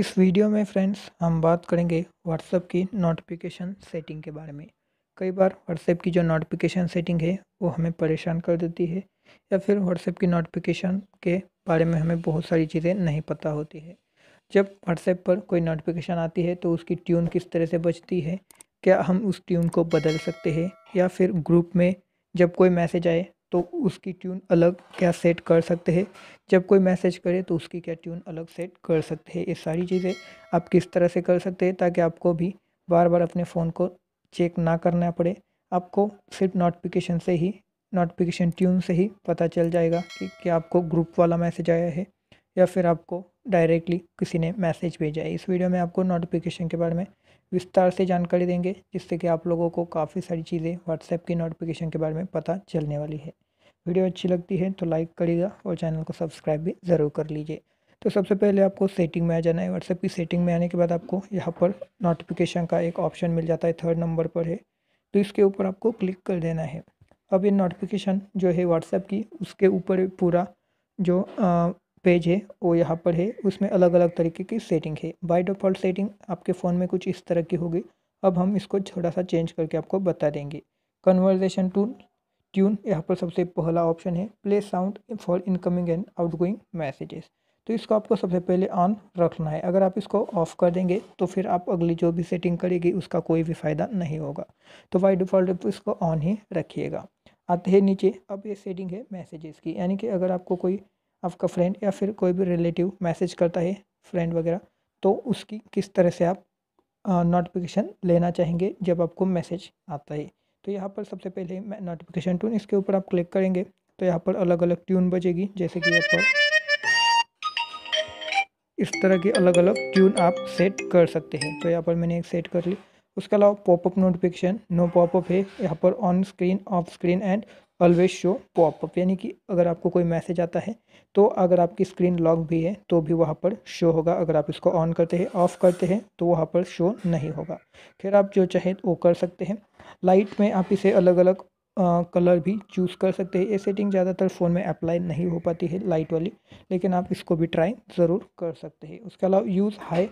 इस वीडियो में फ्रेंड्स हम बात करेंगे व्हाट्सएप की नोटिफिकेशन सेटिंग के बारे में कई बार व्हाट्सएप की जो नोटिफिकेशन सेटिंग है वो हमें परेशान कर देती है या फिर व्हाट्सएप की नोटिफिकेशन के बारे में हमें बहुत सारी चीज़ें नहीं पता होती है जब व्हाट्सएप पर कोई नोटिफिकेशन आती है तो उसकी ट्यून किस तरह से बचती है क्या हम उस ट्यून को बदल सकते हैं या फिर ग्रुप में जब कोई मैसेज आए तो उसकी ट्यून अलग क्या सेट कर सकते हैं जब कोई मैसेज करे तो उसकी क्या ट्यून अलग सेट कर सकते हैं ये सारी चीज़ें आप किस तरह से कर सकते हैं ताकि आपको भी बार बार अपने फ़ोन को चेक ना करना पड़े आपको सिर्फ नोटिफिकेशन से ही नोटिफिकेशन ट्यून से ही पता चल जाएगा कि क्या आपको ग्रुप वाला मैसेज आया है या फिर आपको डायरेक्टली किसी ने मैसेज भेजा है इस वीडियो में आपको नोटिफिकेशन के बारे में विस्तार से जानकारी देंगे जिससे कि आप लोगों को काफ़ी सारी चीज़ें व्हाट्सएप की नोटिफिकेशन के बारे में पता चलने वाली है वीडियो अच्छी लगती है तो लाइक करिएगा और चैनल को सब्सक्राइब भी ज़रूर कर लीजिए तो सबसे पहले आपको सेटिंग में आ जाना है व्हाट्सएप की सेटिंग में आने के बाद आपको यहाँ पर नोटिफिकेशन का एक ऑप्शन मिल जाता है थर्ड नंबर पर है तो इसके ऊपर आपको क्लिक कर देना है अब ये नोटिफिकेशन जो है व्हाट्सएप की उसके ऊपर पूरा जो पेज है वो यहाँ पर है उसमें अलग अलग तरीके की सेटिंग है बाई डिफ़ॉल्ट सेटिंग आपके फ़ोन में कुछ इस तरह की होगी अब हम इसको थोड़ा सा चेंज करके आपको बता देंगे कन्वर्जेशन टून ट्यून यहाँ पर सबसे पहला ऑप्शन है play sound for incoming and outgoing messages तो इसको आपको सबसे पहले ऑन रखना है अगर आप इसको ऑफ़ कर देंगे तो फिर आप अगली जो भी सेटिंग करेगी उसका कोई भी फ़ायदा नहीं होगा तो बाई डिफ़ॉल्ट इसको ऑन ही रखिएगा आते हैं नीचे अब ये सेटिंग है मैसेजेस की यानी कि अगर आपको कोई आपका फ्रेंड या फिर कोई भी रिलेटिव मैसेज करता है फ्रेंड वगैरह तो उसकी किस तरह से आप नोटिफिकेशन लेना चाहेंगे जब आपको मैसेज आता है तो यहाँ पर सबसे पहले मैं नोटिफिकेशन टून इसके ऊपर आप क्लिक करेंगे तो यहाँ पर अलग अलग ट्यून बजेगी जैसे कि यहाँ पर इस तरह की अलग अलग ट्यून आप सेट कर सकते हैं तो यहाँ पर मैंने एक सेट कर ली उसके अलावा पॉपअप नोटिफिकेशन नो पॉपअप है यहाँ पर on screen off screen and always show popup यानी कि अगर आपको कोई मैसेज आता है तो अगर आपकी स्क्रीन लॉक भी है तो भी वहाँ पर शो होगा अगर आप इसको ऑन करते हैं ऑफ़ करते हैं तो वहाँ पर शो नहीं होगा खैर आप जो चाहें वो कर सकते हैं लाइट में आप इसे अलग अलग आ, कलर भी चूज़ कर सकते हैं ये सेटिंग ज़्यादातर फ़ोन में अप्लाई नहीं हो पाती है लाइट वाली लेकिन आप इसको भी ट्राई ज़रूर कर सकते हैं उसके अलावा use high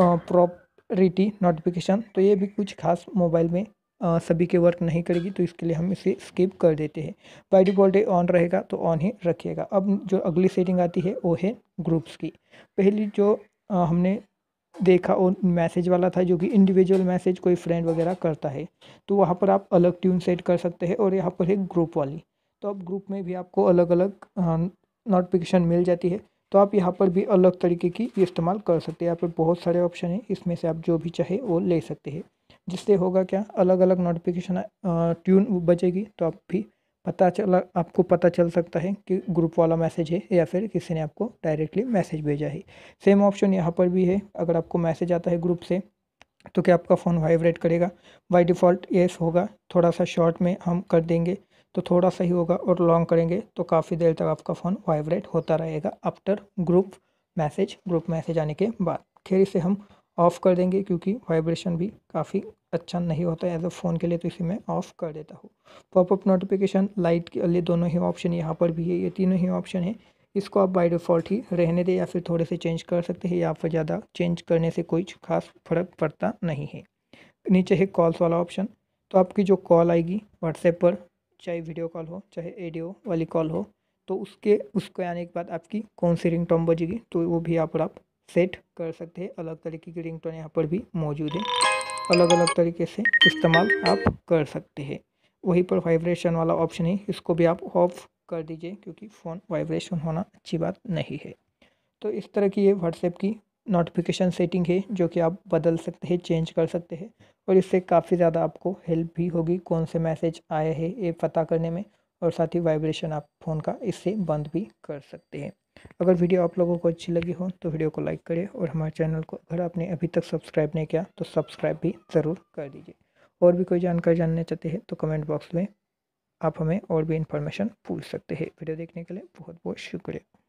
priority notification तो ये भी कुछ खास मोबाइल में आ, सभी के वर्क नहीं करेगी तो इसके लिए हम इसे स्किप कर देते हैं बाई डिफ़ॉल्ट ऑन रहेगा तो ऑन ही रखिएगा अब जो अगली सेटिंग आती है वो है ग्रुप्स की पहली जो आ, हमने देखा वो मैसेज वाला था जो कि इंडिविजुअल मैसेज कोई फ्रेंड वगैरह करता है तो वहाँ पर आप अलग ट्यून सेट कर सकते हैं और यहाँ पर है ग्रुप वाली तो अब ग्रुप में भी आपको अलग अलग नोटिफिकेशन मिल जाती है तो आप यहाँ पर भी अलग तरीके की इस्तेमाल कर सकते हैं यहाँ पर बहुत सारे ऑप्शन हैं इसमें से आप जो भी चाहे वो ले सकते हैं जिससे होगा क्या अलग अलग नोटिफिकेशन ट्यून बजेगी तो आप भी पता चला आपको पता चल सकता है कि ग्रुप वाला मैसेज है या फिर किसी ने आपको डायरेक्टली मैसेज भेजा है सेम ऑप्शन यहाँ पर भी है अगर आपको मैसेज आता है ग्रुप से तो क्या आपका फ़ोन वाइब्रेट करेगा बाई डिफ़ॉल्ट येस होगा थोड़ा सा शॉर्ट में हम कर देंगे तो थोड़ा सा ही होगा और लॉन्ग करेंगे तो काफ़ी देर तक आपका फ़ोन वाइब्रेट होता रहेगा after group message group message आने के बाद खैर इसे हम ऑफ़ कर देंगे क्योंकि वाइब्रेशन भी काफ़ी अच्छा नहीं होता है एज अ फ़ोन के लिए तो इसे मैं ऑफ़ कर देता हूँ पॉपअप नोटिफिकेशन लाइट के लिए दोनों ही ऑप्शन यहाँ पर भी है ये तीनों ही ऑप्शन है इसको आप बाई डिफ़ॉल्ट ही रहने दें या फिर थोड़े से चेंज कर सकते हैं या फिर ज़्यादा चेंज करने से कोई खास फ़र्क पड़ता नहीं है नीचे है कॉल्स वाला ऑप्शन तो आपकी जो कॉल आएगी व्हाट्सएप पर चाहे वीडियो कॉल हो चाहे एडियो वाली कॉल हो तो उसके उसको आने के बाद आपकी कौन सी रिंग टोन बजेगी तो वो भी यहाँ पर आप सेट कर सकते हैं अलग तरीके की रिंग टोन यहाँ पर भी मौजूद है अलग अलग तरीके से इस्तेमाल आप कर सकते हैं वहीं पर वाइब्रेशन वाला ऑप्शन है इसको भी आप ऑफ कर दीजिए क्योंकि फ़ोन वाइब्रेशन होना अच्छी बात नहीं है तो इस तरह की ये व्हाट्सएप की नोटिफिकेशन सेटिंग है जो कि आप बदल सकते हैं चेंज कर सकते हैं और इससे काफ़ी ज़्यादा आपको हेल्प भी होगी कौन से मैसेज आए हैं ये पता करने में और साथ ही वाइब्रेशन आप फ़ोन का इससे बंद भी कर सकते हैं अगर वीडियो आप लोगों को अच्छी लगी हो तो वीडियो को लाइक करें और हमारे चैनल को अगर आपने अभी तक सब्सक्राइब नहीं किया तो सब्सक्राइब भी ज़रूर कर दीजिए और भी कोई जानकारी जानना चाहते हैं तो कमेंट बॉक्स में आप हमें और भी इन्फॉर्मेशन पूछ सकते हैं वीडियो देखने के लिए बहुत बहुत शुक्रिया